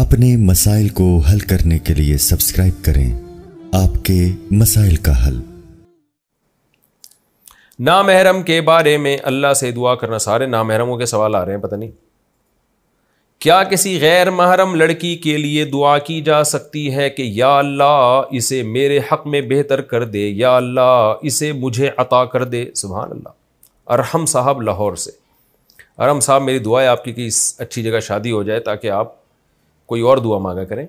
اپنے مسائل کو حل کرنے کے لیے سبسکرائب کریں آپ کے مسائل کا حل نامحرم کے بارے میں اللہ سے دعا کرنا سارے نامحرموں کے سوال آ رہے ہیں پتہ نہیں کیا کسی غیر محرم لڑکی کے لیے دعا کی جا سکتی ہے کہ یا اللہ اسے میرے حق میں بہتر کر دے یا اللہ اسے مجھے عطا کر دے سبحان اللہ ارحم صاحب لاہور سے ارحم صاحب میری دعا ہے آپ کی کہ اس اچھی جگہ شادی ہو جائے تاکہ آپ کوئی اور دعا مانگا کریں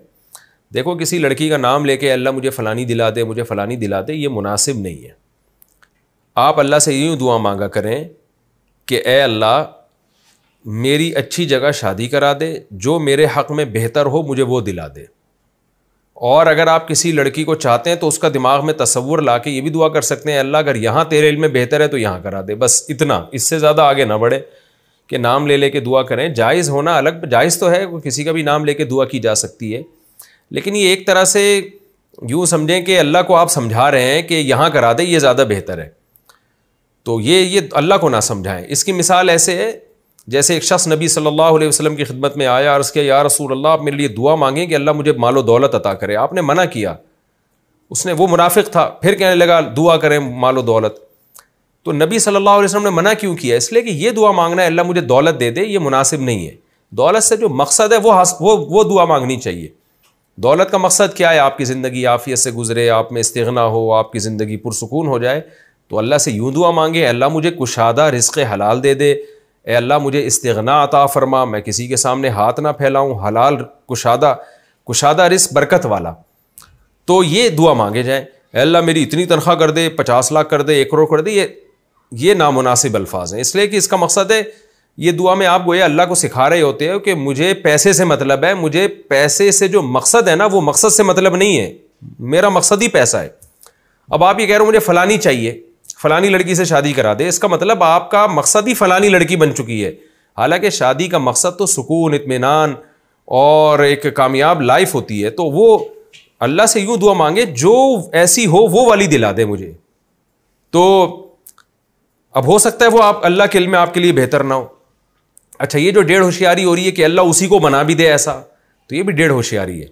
دیکھو کسی لڑکی کا نام لے کے اللہ مجھے فلانی دلا دے مجھے فلانی دلا دے یہ مناسب نہیں ہے آپ اللہ سے یوں دعا مانگا کریں کہ اے اللہ میری اچھی جگہ شادی کرا دے جو میرے حق میں بہتر ہو مجھے وہ دلا دے اور اگر آپ کسی لڑکی کو چاہتے ہیں تو اس کا دماغ میں تصور لا کے یہ بھی دعا کر سکتے ہیں اللہ اگر یہاں تیرے علم میں بہتر ہے تو یہاں کرا دے بس اتنا اس سے زیادہ آگے نہ بڑھے کہ نام لے لے کے دعا کریں جائز ہونا الگ جائز تو ہے کسی کا بھی نام لے کے دعا کی جا سکتی ہے لیکن یہ ایک طرح سے یوں سمجھیں کہ اللہ کو آپ سمجھا رہے ہیں کہ یہاں کرا دیں یہ زیادہ بہتر ہے تو یہ یہ اللہ کو نہ سمجھائیں اس کی مثال ایسے ہے جیسے ایک شخص نبی صلی اللہ علیہ وسلم کی خدمت میں آیا اور اس کے یا رسول اللہ آپ میرے لیے دعا مانگیں کہ اللہ مجھے مال و دولت عطا کرے آپ نے منع کیا اس نے وہ منافق تھا پھر کہنے لگا دعا کریں مال و دولت تو نبی صلی اللہ علیہ وسلم نے منع کیوں کیا اس لیے کہ یہ دعا مانگنا ہے اللہ مجھے دولت دے دے یہ مناسب نہیں ہے دولت سے جو مقصد ہے وہ وہ وہ دعا مانگنی چاہیے دولت کا مقصد کیا ہے آپ کی زندگی عافیت سے گزرے آپ میں استغنا ہو آپ کی زندگی پرسکون ہو جائے تو اللہ سے یوں دعا مانگے اللہ مجھے کشادہ رزق حلال دے دے اے اللہ مجھے استغنا عطا فرما میں کسی کے سامنے ہاتھ نہ پھیلاؤں حلال کشادہ کشادہ رزق برکت والا تو یہ دعا مانگے جائیں اے اللہ میری اتنی تنخواہ کر دے پچاس لاکھ کر دے ایک کروڑ کر دے یہ یہ نامناسب الفاظ ہیں اس لیے کہ اس کا مقصد ہے یہ دعا میں آپ گویا اللہ کو سکھا رہے ہوتے ہو کہ مجھے پیسے سے مطلب ہے مجھے پیسے سے جو مقصد ہے نا وہ مقصد سے مطلب نہیں ہے میرا مقصد ہی پیسہ ہے اب آپ یہ کہہ رہے ہو مجھے فلانی چاہیے فلانی لڑکی سے شادی کرا دے اس کا مطلب آپ کا مقصد ہی فلانی لڑکی بن چکی ہے حالانکہ شادی کا مقصد تو سکون اطمینان اور ایک کامیاب لائف ہوتی ہے تو وہ اللہ سے یوں دعا مانگے جو ایسی ہو وہ والی دلا دے مجھے تو اب ہو سکتا ہے وہ آپ اللہ کے علم میں آپ کے لیے بہتر نہ ہو اچھا یہ جو ڈیڑھ ہوشیاری ہو رہی ہے کہ اللہ اسی کو بنا بھی دے ایسا تو یہ بھی ڈیڑھ ہوشیاری ہے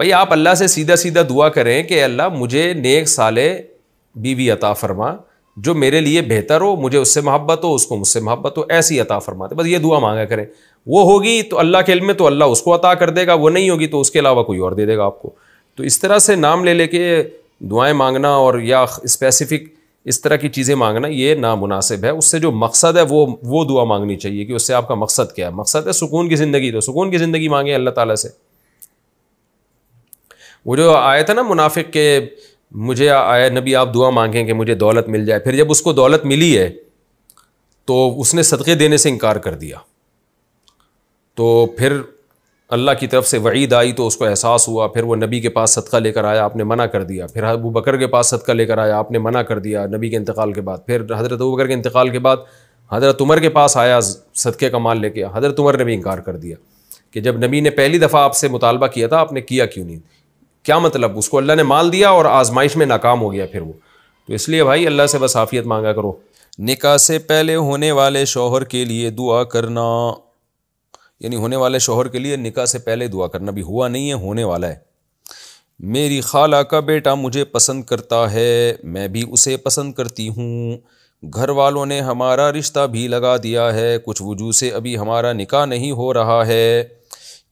بھائی آپ اللہ سے سیدھا سیدھا دعا کریں کہ اللہ مجھے نیک سالے بیوی عطا فرما جو میرے لیے بہتر ہو مجھے اس سے محبت ہو اس کو مجھ سے محبت ہو ایسی عطا فرما دے بس یہ دعا مانگا کریں وہ ہوگی تو اللہ کے علم میں تو اللہ اس کو عطا کر دے گا وہ نہیں ہوگی تو اس کے علاوہ کوئی اور دے دے گا آپ کو تو اس طرح سے نام لے لے کے دعائیں مانگنا اور یا اسپیسیفک اس طرح کی چیزیں مانگنا یہ نامناسب ہے اس سے جو مقصد ہے وہ وہ دعا مانگنی چاہیے کہ اس سے آپ کا مقصد کیا ہے مقصد ہے سکون کی زندگی تو سکون کی زندگی مانگے اللہ تعالیٰ سے وہ جو آیا تھا نا منافق کے مجھے آیا نبی آپ دعا مانگیں کہ مجھے دولت مل جائے پھر جب اس کو دولت ملی ہے تو اس نے صدقے دینے سے انکار کر دیا تو پھر اللہ کی طرف سے وعید آئی تو اس کو احساس ہوا پھر وہ نبی کے پاس صدقہ لے کر آیا آپ نے منع کر دیا پھر ابو بکر کے پاس صدقہ لے کر آیا آپ نے منع کر دیا نبی کے انتقال کے بعد پھر حضرت ابو بکر کے انتقال کے بعد حضرت عمر کے پاس آیا صدقے کا مال لے کے حضرت عمر نے بھی انکار کر دیا کہ جب نبی نے پہلی دفعہ آپ سے مطالبہ کیا تھا آپ نے کیا کیوں نہیں کیا مطلب اس کو اللہ نے مال دیا اور آزمائش میں ناکام ہو گیا پھر وہ تو اس لیے بھائی اللہ سے بس عافیت مانگا کرو نکاح سے پہلے ہونے والے شوہر کے لیے دعا کرنا یعنی ہونے والے شوہر کے لیے نکاح سے پہلے دعا کرنا بھی ہوا نہیں ہے ہونے والا ہے میری خالہ کا بیٹا مجھے پسند کرتا ہے میں بھی اسے پسند کرتی ہوں گھر والوں نے ہمارا رشتہ بھی لگا دیا ہے کچھ وجوہ سے ابھی ہمارا نکاح نہیں ہو رہا ہے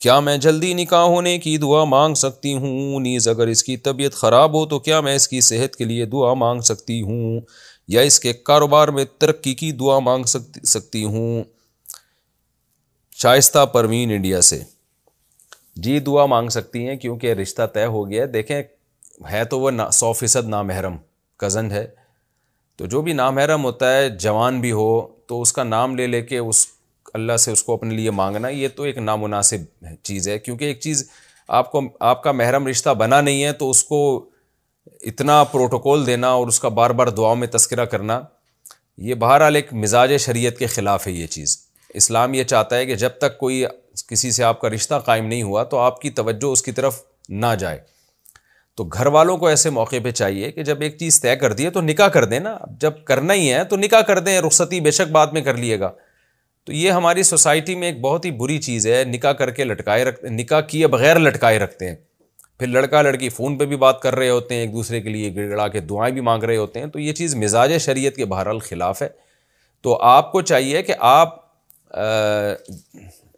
کیا میں جلدی نکاح ہونے کی دعا مانگ سکتی ہوں نیز اگر اس کی طبیعت خراب ہو تو کیا میں اس کی صحت کے لیے دعا مانگ سکتی ہوں یا اس کے کاروبار میں ترقی کی دعا مانگ سکتی ہوں شائستہ پروین انڈیا سے جی دعا مانگ سکتی ہیں کیونکہ رشتہ طے ہو گیا ہے دیکھیں ہے تو وہ سو فیصد نامحرم کزن ہے تو جو بھی نامحرم ہوتا ہے جوان بھی ہو تو اس کا نام لے لے کے اس اللہ سے اس کو اپنے لیے مانگنا یہ تو ایک نامناسب چیز ہے کیونکہ ایک چیز آپ کو آپ کا محرم رشتہ بنا نہیں ہے تو اس کو اتنا پروٹوکول دینا اور اس کا بار بار دعاؤں میں تذکرہ کرنا یہ بہرحال ایک مزاج شریعت کے خلاف ہے یہ چیز اسلام یہ چاہتا ہے کہ جب تک کوئی کسی سے آپ کا رشتہ قائم نہیں ہوا تو آپ کی توجہ اس کی طرف نہ جائے تو گھر والوں کو ایسے موقع پہ چاہیے کہ جب ایک چیز طے کر دیے تو نکاح کر دیں نا جب کرنا ہی ہے تو نکاح کر دیں رخصتی بے شک بعد میں کر لیے گا تو یہ ہماری سوسائٹی میں ایک بہت ہی بری چیز ہے نکاح کر کے لٹکائے رکھتے نکاح کیے بغیر لٹکائے رکھتے ہیں پھر لڑکا لڑکی فون پہ بھی بات کر رہے ہوتے ہیں ایک دوسرے کے لیے گڑ گڑا کے دعائیں بھی مانگ رہے ہوتے ہیں تو یہ چیز مزاج شریعت کے بہرحال خلاف ہے تو آپ کو چاہیے کہ آپ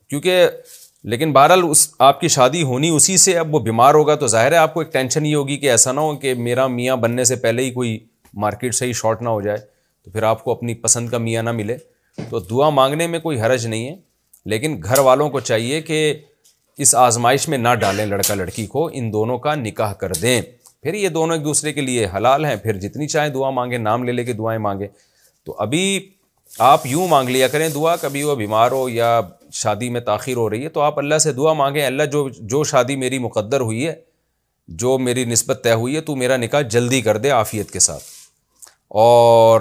کیونکہ لیکن بہرحال اس آپ کی شادی ہونی اسی سے اب وہ بیمار ہوگا تو ظاہر ہے آپ کو ایک ٹینشن ہی ہوگی کہ ایسا نہ ہو کہ میرا میاں بننے سے پہلے ہی کوئی مارکیٹ سے ہی شارٹ نہ ہو جائے تو پھر آپ کو اپنی پسند کا میاں نہ ملے تو دعا مانگنے میں کوئی حرج نہیں ہے لیکن گھر والوں کو چاہیے کہ اس آزمائش میں نہ ڈالیں لڑکا لڑکی کو ان دونوں کا نکاح کر دیں پھر یہ دونوں ایک دوسرے کے لیے حلال ہیں پھر جتنی چاہیں دعا مانگیں نام لے لے کے دعائیں مانگیں تو ابھی آپ یوں مانگ لیا کریں دعا کبھی وہ بیمار ہو یا شادی میں تاخیر ہو رہی ہے تو آپ اللہ سے دعا مانگیں اللہ جو جو شادی میری مقدر ہوئی ہے جو میری نسبت طے ہوئی ہے تو میرا نکاح جلدی کر دے عافیت کے ساتھ اور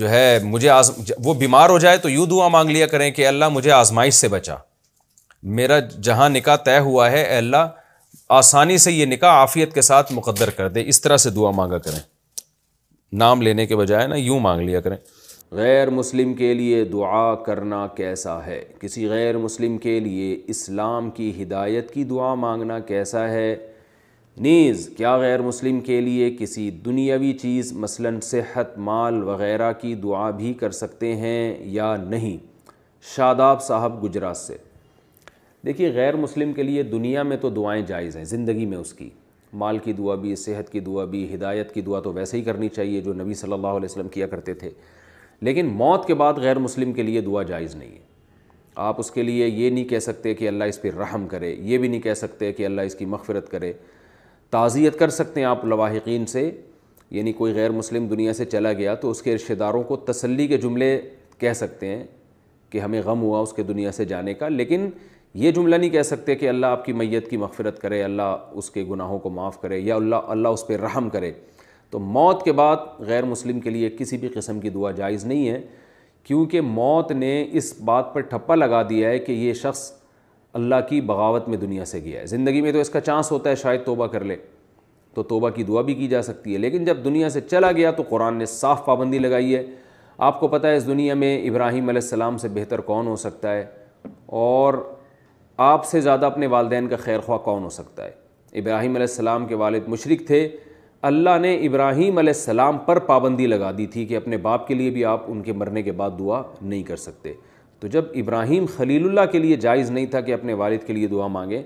جو ہے مجھے آز وہ بیمار ہو جائے تو یوں دعا مانگ لیا کریں کہ اللہ مجھے آزمائش سے بچا میرا جہاں نکاح طے ہوا ہے اللہ آسانی سے یہ نکاح عافیت کے ساتھ مقدر کر دے اس طرح سے دعا مانگا کریں نام لینے کے بجائے نا یوں مانگ لیا کریں غیر مسلم کے لیے دعا کرنا کیسا ہے کسی غیر مسلم کے لیے اسلام کی ہدایت کی دعا مانگنا کیسا ہے نیز کیا غیر مسلم کے لیے کسی دنیاوی چیز مثلا صحت مال وغیرہ کی دعا بھی کر سکتے ہیں یا نہیں شاداب صاحب گجرات سے دیکھیے غیر مسلم کے لیے دنیا میں تو دعائیں جائز ہیں زندگی میں اس کی مال کی دعا بھی صحت کی دعا بھی ہدایت کی دعا تو ویسے ہی کرنی چاہیے جو نبی صلی اللہ علیہ وسلم کیا کرتے تھے لیکن موت کے بعد غیر مسلم کے لیے دعا جائز نہیں ہے آپ اس کے لیے یہ نہیں کہہ سکتے کہ اللہ اس پہ رحم کرے یہ بھی نہیں کہہ سکتے کہ اللہ اس کی مغفرت کرے تعزیت کر سکتے ہیں آپ لواحقین سے یعنی کوئی غیر مسلم دنیا سے چلا گیا تو اس کے رشتہ داروں کو تسلی کے جملے کہہ سکتے ہیں کہ ہمیں غم ہوا اس کے دنیا سے جانے کا لیکن یہ جملہ نہیں کہہ سکتے کہ اللہ آپ کی میت کی مغفرت کرے اللہ اس کے گناہوں کو معاف کرے یا اللہ اللہ اس پہ رحم کرے تو موت کے بعد غیر مسلم کے لیے کسی بھی قسم کی دعا جائز نہیں ہے کیونکہ موت نے اس بات پر ٹھپا لگا دیا ہے کہ یہ شخص اللہ کی بغاوت میں دنیا سے گیا ہے زندگی میں تو اس کا چانس ہوتا ہے شاید توبہ کر لے تو توبہ کی دعا بھی کی جا سکتی ہے لیکن جب دنیا سے چلا گیا تو قرآن نے صاف پابندی لگائی ہے آپ کو پتا ہے اس دنیا میں ابراہیم علیہ السلام سے بہتر کون ہو سکتا ہے اور آپ سے زیادہ اپنے والدین کا خیر خواہ کون ہو سکتا ہے ابراہیم علیہ السلام کے والد مشرق تھے اللہ نے ابراہیم علیہ السلام پر پابندی لگا دی تھی کہ اپنے باپ کے لیے بھی آپ ان کے مرنے کے بعد دعا نہیں کر سکتے تو جب ابراہیم خلیل اللہ کے لیے جائز نہیں تھا کہ اپنے والد کے لیے دعا مانگیں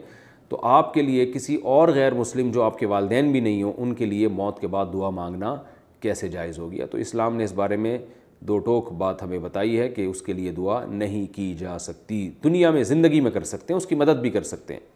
تو آپ کے لیے کسی اور غیر مسلم جو آپ کے والدین بھی نہیں ہوں ان کے لیے موت کے بعد دعا مانگنا کیسے جائز ہو گیا تو اسلام نے اس بارے میں دو ٹوک بات ہمیں بتائی ہے کہ اس کے لیے دعا نہیں کی جا سکتی دنیا میں زندگی میں کر سکتے ہیں اس کی مدد بھی کر سکتے ہیں